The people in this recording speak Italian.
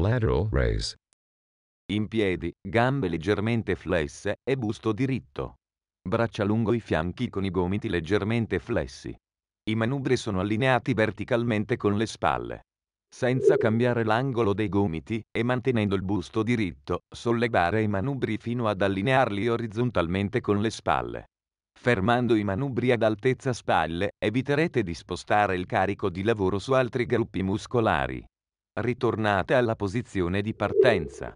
lateral raise. In piedi, gambe leggermente flesse e busto diritto. Braccia lungo i fianchi con i gomiti leggermente flessi. I manubri sono allineati verticalmente con le spalle. Senza cambiare l'angolo dei gomiti e mantenendo il busto diritto, sollevare i manubri fino ad allinearli orizzontalmente con le spalle. Fermando i manubri ad altezza spalle, eviterete di spostare il carico di lavoro su altri gruppi muscolari ritornate alla posizione di partenza.